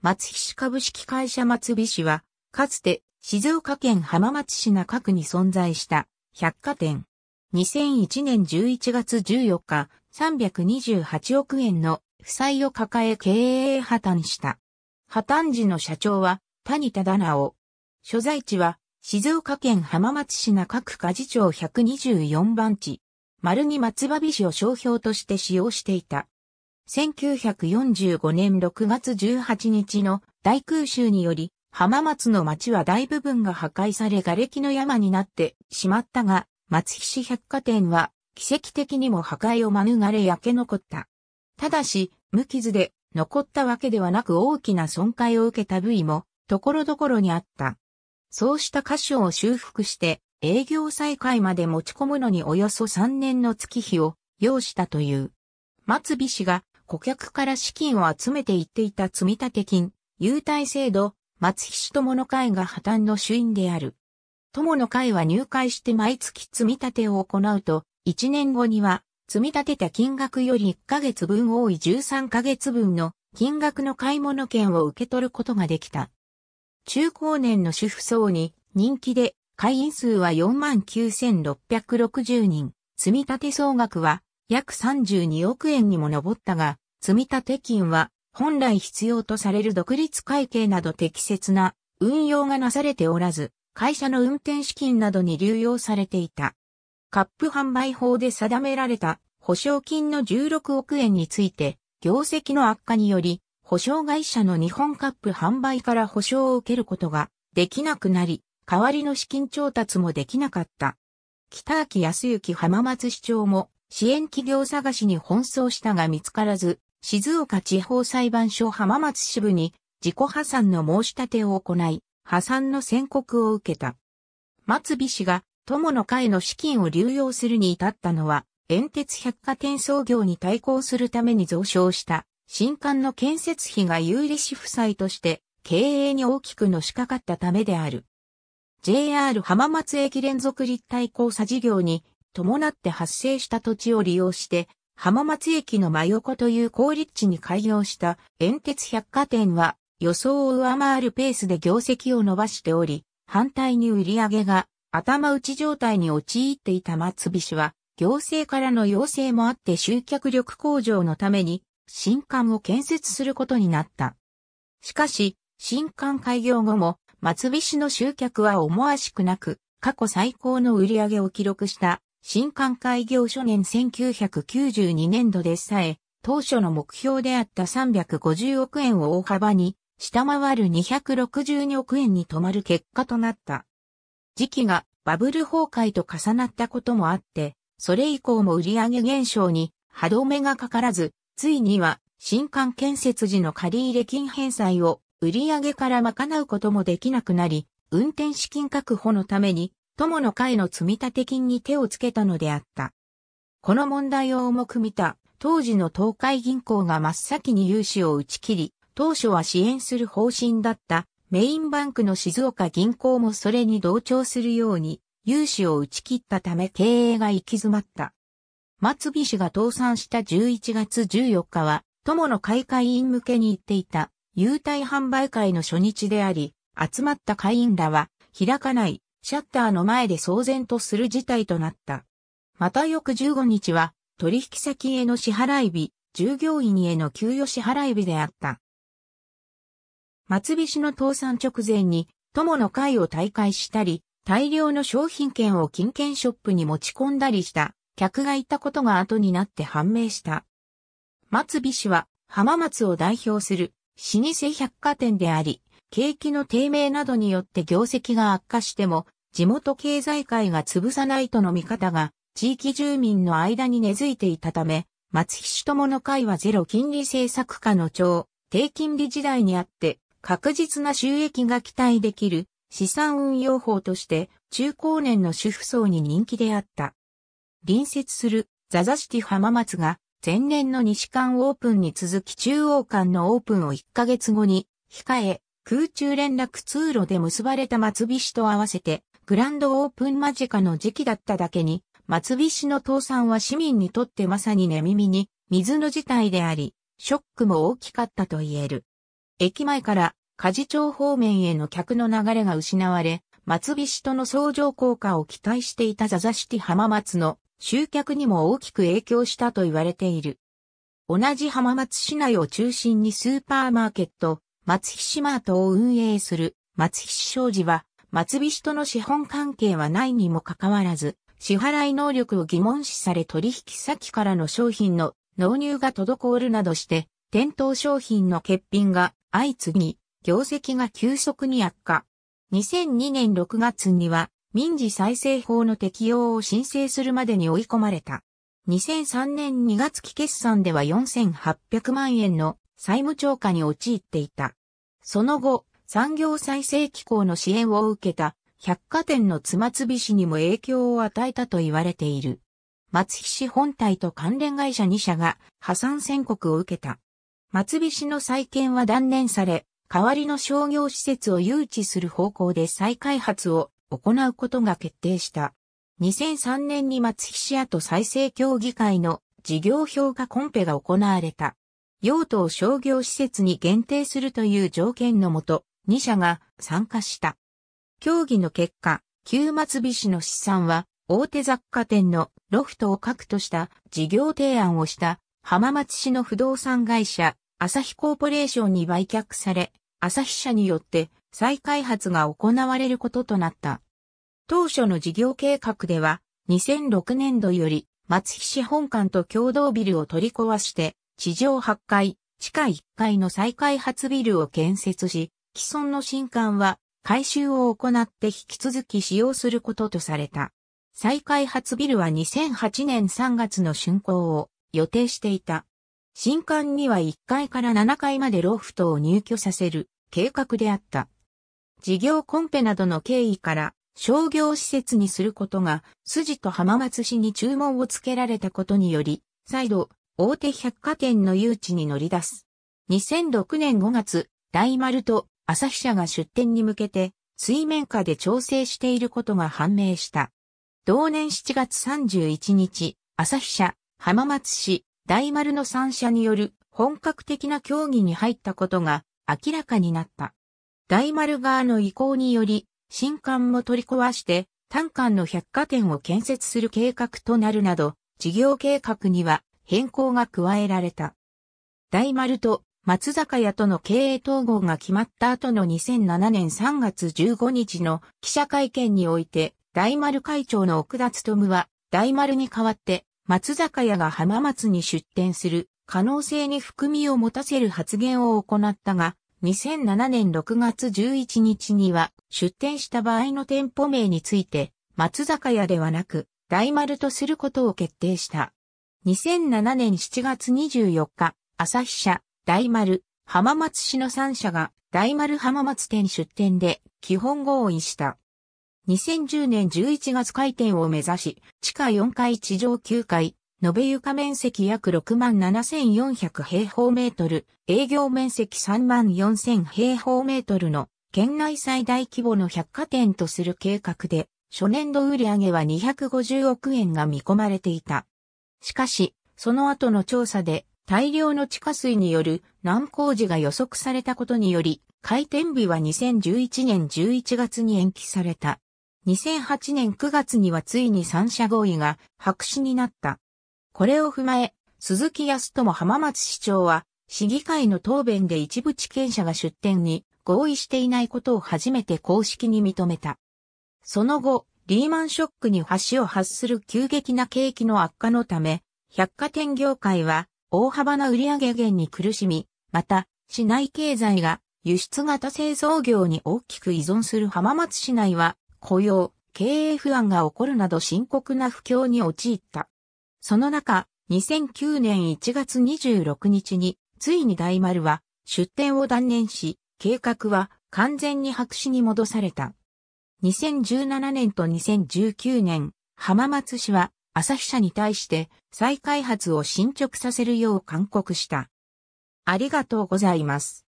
松菱株式会社松菱は、かつて静岡県浜松市中区に存在した百貨店。2001年11月14日、328億円の負債を抱え経営破綻した。破綻時の社長は谷忠直。所在地は静岡県浜松市中区事町124番地。丸に松葉菱を商標として使用していた。1945年6月18日の大空襲により、浜松の町は大部分が破壊され瓦礫の山になってしまったが、松菱百貨店は奇跡的にも破壊を免れ焼け残った。ただし、無傷で残ったわけではなく大きな損壊を受けた部位も、ところどころにあった。そうした箇所を修復して、営業再開まで持ち込むのにおよそ3年の月日を要したという。松菱が顧客から資金を集めていっていた積立金、優待制度、松菱友の会が破綻の主因である。友の会は入会して毎月積み立てを行うと、1年後には、積み立てた金額より1ヶ月分多い13ヶ月分の金額の買い物券を受け取ることができた。中高年の主婦層に人気で会員数は49,660人、積み立て総額は約32億円にも上ったが、積立金は本来必要とされる独立会計など適切な運用がなされておらず、会社の運転資金などに流用されていた。カップ販売法で定められた保証金の16億円について、業績の悪化により、保証会社の日本カップ販売から保証を受けることができなくなり、代わりの資金調達もできなかった。北秋康幸浜松市長も支援企業探しに奔走したが見つからず、静岡地方裁判所浜松支部に自己破産の申し立てを行い、破産の宣告を受けた。松尾氏が友の会の資金を流用するに至ったのは、煙鉄百貨店創業に対抗するために増床した新館の建設費が有利子負債として経営に大きくのしかかったためである。JR 浜松駅連続立体交差事業に伴って発生した土地を利用して、浜松駅の真横という好立地に開業した円鉄百貨店は予想を上回るペースで業績を伸ばしており、反対に売り上げが頭打ち状態に陥っていた松菱は、行政からの要請もあって集客力向上のために新館を建設することになった。しかし、新館開業後も松菱の集客は思わしくなく、過去最高の売り上げを記録した新館開業初年1992年度でさえ、当初の目標であった350億円を大幅に下回る262億円に止まる結果となった。時期がバブル崩壊と重なったこともあって、それ以降も売上減少に歯止めがかからず、ついには新館建設時の借入金返済を売上から賄うこともできなくなり、運転資金確保のために友の会の積立金に手をつけたのであった。この問題を重く見た、当時の東海銀行が真っ先に融資を打ち切り、当初は支援する方針だったメインバンクの静岡銀行もそれに同調するように融資を打ち切ったため経営が行き詰まった。松美氏が倒産した11月14日は、友の会会員向けに行っていた優待販売会の初日であり、集まった会員らは開かないシャッターの前で騒然とする事態となった。また翌15日は、取引先への支払い日、従業員への給与支払い日であった。松菱の倒産直前に、友の会を退会したり、大量の商品券を金券ショップに持ち込んだりした、客がいたことが後になって判明した。松菱は、浜松を代表する、老舗百貨店であり、景気の低迷などによって業績が悪化しても、地元経済界が潰さないとの見方が、地域住民の間に根付いていたため、松菱友の会はゼロ金利政策課の長、低金利時代にあって、確実な収益が期待できる資産運用法として中高年の主婦層に人気であった。隣接するザザシティ浜松が前年の西館オープンに続き中央館のオープンを1ヶ月後に控え空中連絡通路で結ばれた松菱と合わせて、グランドオープン間近の時期だっただけに、松菱の倒産は市民にとってまさに寝耳に水の事態であり、ショックも大きかったと言える。駅前から事町方面への客の流れが失われ、松菱との相乗効果を期待していたザザシティ浜松の集客にも大きく影響したと言われている。同じ浜松市内を中心にスーパーマーケット、松菱マートを運営する松菱商事は、松菱との資本関係はないにもかかわらず、支払い能力を疑問視され取引先からの商品の納入が滞るなどして、店頭商品の欠品が相次ぎ、業績が急速に悪化。2002年6月には、民事再生法の適用を申請するまでに追い込まれた。2003年2月期決算では4800万円の債務超過に陥っていた。その後、産業再生機構の支援を受けた百貨店の妻つび市にも影響を与えたと言われている。松菱本体と関連会社2社が破産宣告を受けた。松菱の再建は断念され、代わりの商業施設を誘致する方向で再開発を行うことが決定した。2003年に松菱市跡再生協議会の事業評価コンペが行われた。用途を商業施設に限定するという条件のもと、2社が参加した。協議の結果、旧松菱市の資産は、大手雑貨店のロフトを核とした事業提案をした浜松市の不動産会社、朝日コーポレーションに売却され、朝日社によって再開発が行われることとなった。当初の事業計画では、2006年度より松日本館と共同ビルを取り壊して、地上8階、地下1階の再開発ビルを建設し、既存の新館は改修を行って引き続き使用することとされた。再開発ビルは2008年3月の竣工を予定していた。新館には1階から7階までロフトを入居させる計画であった。事業コンペなどの経緯から商業施設にすることが筋と浜松市に注文をつけられたことにより、再度大手百貨店の誘致に乗り出す。2006年5月、大丸と朝日社が出店に向けて水面下で調整していることが判明した。同年7月31日、朝日社、浜松市、大丸の3社による本格的な協議に入ったことが明らかになった。大丸側の意向により、新館も取り壊して、単館の百貨店を建設する計画となるなど、事業計画には変更が加えられた。大丸と松坂屋との経営統合が決まった後の2007年3月15日の記者会見において、大丸会長の奥田務は、大丸に代わって松坂屋が浜松に出店する可能性に含みを持たせる発言を行ったが、2007年6月11日には出店した場合の店舗名について、松坂屋ではなく、大丸とすることを決定した。2007年7月24日、朝日社、大丸、浜松市の3社が大丸浜松店出店で基本合意した。2010年11月開店を目指し、地下4階地上9階、延べ床面積約6万7400平方メートル、営業面積3万4000平方メートルの県内最大規模の百貨店とする計画で、初年度売上は250億円が見込まれていた。しかし、その後の調査で大量の地下水による難工事が予測されたことにより、開店日は2011年11月に延期された。2008年9月にはついに三者合意が白紙になった。これを踏まえ、鈴木康友浜松市長は、市議会の答弁で一部地権者が出店に合意していないことを初めて公式に認めた。その後、リーマンショックに橋を発する急激な景気の悪化のため、百貨店業界は大幅な売上減に苦しみ、また、市内経済が輸出型製造業に大きく依存する浜松市内は雇用、経営不安が起こるなど深刻な不況に陥った。その中、2009年1月26日に、ついに大丸は出店を断念し、計画は完全に白紙に戻された。2017年と2019年、浜松市は朝日社に対して再開発を進捗させるよう勧告した。ありがとうございます。